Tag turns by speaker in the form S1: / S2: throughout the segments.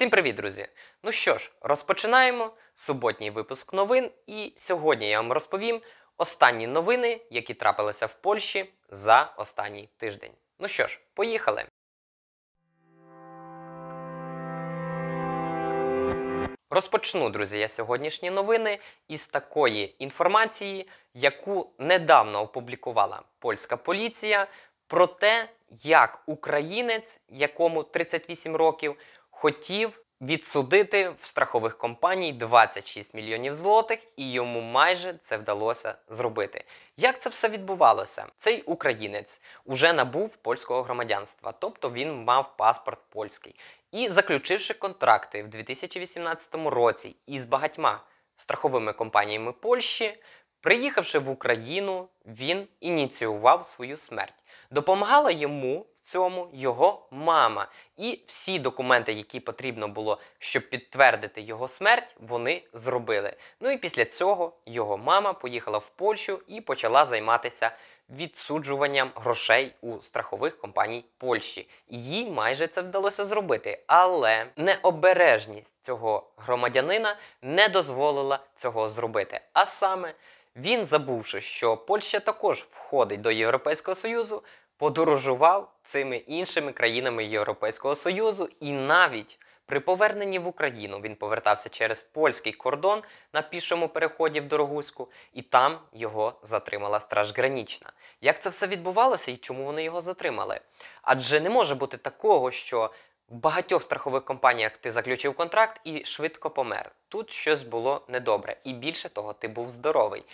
S1: Всім привіт, друзі! Ну що ж, розпочинаємо суботній випуск новин, і сьогодні я вам розповім останні новини, які трапилися в Польщі за останній тиждень. Ну що ж, поїхали! Розпочну, друзі, я сьогоднішні новини із такої інформації, яку недавно опублікувала польська поліція про те, як українець, якому 38 років, хотів відсудити в страхових компаній 26 мільйонів злотих, і йому майже це вдалося зробити. Як це все відбувалося? Цей українець уже набув польського громадянства, тобто він мав паспорт польський. І заключивши контракти в 2018 році із багатьма страховими компаніями Польщі, приїхавши в Україну, він ініціював свою смерть. Допомагала йому цьому його мама. І всі документи, які потрібно було, щоб підтвердити його смерть, вони зробили. Ну і після цього його мама поїхала в Польщу і почала займатися відсуджуванням грошей у страхових компаній Польщі. Їй майже це вдалося зробити, але необережність цього громадянина не дозволила цього зробити. А саме він, забувши, що Польща також входить до Європейського Союзу, подорожував цими іншими країнами Європейського Союзу, і навіть при поверненні в Україну він повертався через польський кордон на пішому переході в Дорогуську, і там його затримала страж гранічна. Як це все відбувалося і чому вони його затримали? Адже не може бути такого, що. В багатьох страхових компаніях ти заключив контракт і швидко помер. Тут щось було недобре, і більше того, ти був здоровий.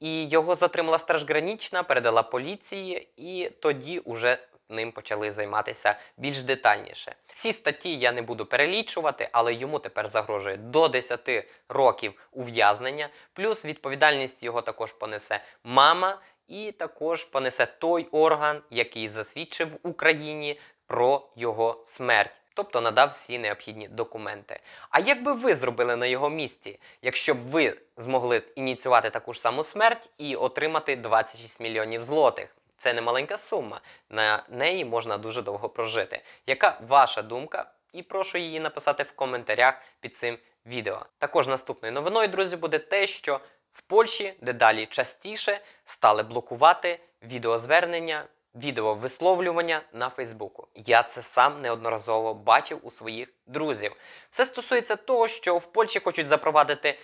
S1: І його затримала стражгранічна, передала поліції, і тоді уже ним почали займатися більш детальніше. Ці статті я не буду перелічувати, але йому тепер загрожує до 10 років ув'язнення. Плюс відповідальність його також понесе мама, і також понесе той орган, який засвідчив в Україні про його смерть тобто надав всі необхідні документи. А як би ви зробили на його місці, якщо б ви змогли ініціювати таку ж саму смерть і отримати 26 мільйонів злотих? Це не маленька сума, на неї можна дуже довго прожити. Яка ваша думка? І прошу її написати в коментарях під цим відео. Також наступною новиною, друзі, буде те, що в Польщі дедалі частіше стали блокувати відеозвернення відео висловлювання на Фейсбуку. Я це сам неодноразово бачив у своїх друзів. Все стосується того, що в Польщі хочуть запровадити.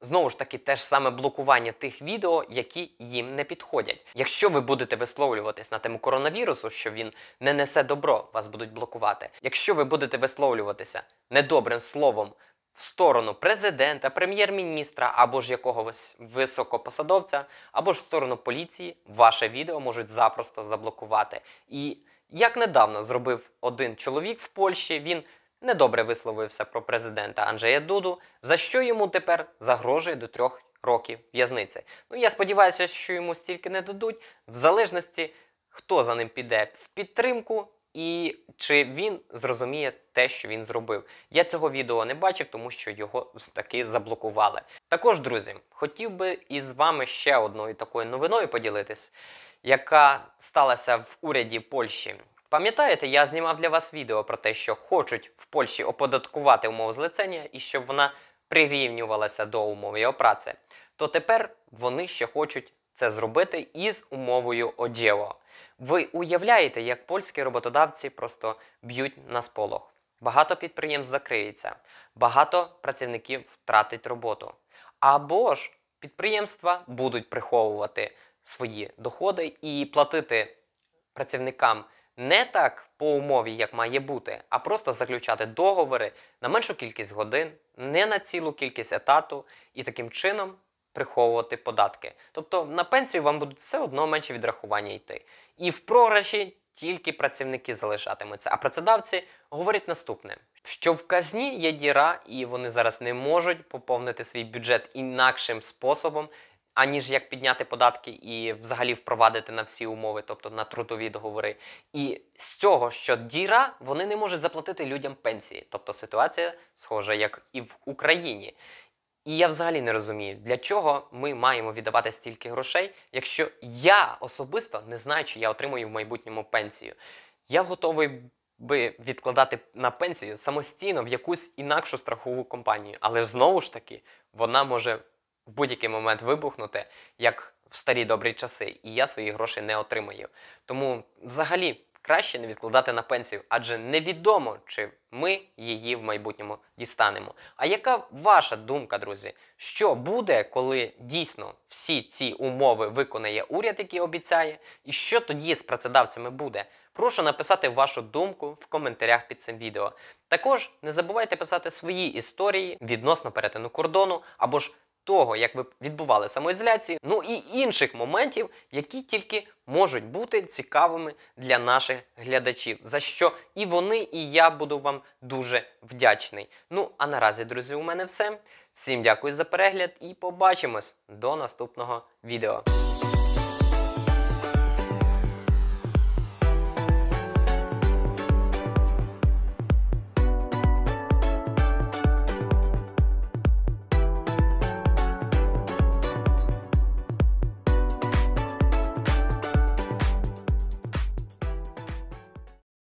S1: Знову ж таки, те ж саме блокування тих відео, які їм не підходять. Якщо ви будете висловлюватись на тему коронавірусу, що він не несе добро, вас будуть блокувати. Якщо ви будете висловлюватися недобрим словом в сторону президента, прем'єр-міністра або ж якогось високопосадовця, або ж в сторону поліції, ваше відео можуть запросто заблокувати. І як недавно зробив один чоловік в Польщі, він недобре висловився про президента Анджея Дуду, за що йому тепер загрожує до трьох років в'язниці. Ну я сподіваюся, що йому стільки не дадуть, в залежності хто за ним піде в підтримку і чи він зрозуміє те, що він зробив. Я цього відео не бачив, тому що його таки заблокували. Також, друзі, хотів би із вами ще одною такою новиною поділитись, яка сталася в уряді Польщі. Пам'ятаєте, я знімав для вас відео про те, що хочуть в Польщі оподаткувати умову злицення і щоб вона прирівнювалася до умов його праці. То тепер вони ще хочуть це зробити із умовою одєво. Ви уявляєте, як польські роботодавці просто б'ють на сполох. Багато підприємств закриється, багато працівників втратить роботу. Або ж підприємства будуть приховувати свої доходи і платити працівникам не так по умові, як має бути, а просто заключати договори на меншу кількість годин, не на цілу кількість етату, і таким чином приховувати податки. Тобто на пенсію вам будуть все одно менше відрахування йти. І в програші тільки працівники залишатимуться. А працедавці говорять наступне: що в казні є діра, і вони зараз не можуть поповнити свій бюджет інакшим способом. Аніж як підняти податки і взагалі впровадити на всі умови, тобто на трудові договори. І з цього, що діра, вони не можуть заплатити людям пенсії. Тобто ситуація схожа, як і в Україні. І я взагалі не розумію, для чого ми маємо віддавати стільки грошей, якщо я особисто не знаю, чи я отримую в майбутньому пенсію. Я готовий би відкладати на пенсію самостійно в якусь інакшу страхову компанію. Але знову ж таки, вона може в будь-який момент вибухнути, як в старі добрі часи, і я свої гроші не отримаю. Тому взагалі краще не відкладати на пенсію, адже невідомо, чи ми її в майбутньому дістанемо. А яка ваша думка, друзі? Що буде, коли дійсно всі ці умови виконає уряд, який обіцяє, і що тоді з працедавцями буде? Прошу написати вашу думку в коментарях під цим відео. Також не забувайте писати свої історії відносно перетину кордону або ж того, як ви відбували самоізоляцію, ну і інших моментів, які тільки можуть бути цікавими для наших глядачів, за що і вони, і я буду вам дуже вдячний. Ну а наразі, друзі, у мене все. Всім дякую за перегляд і побачимось до наступного відео.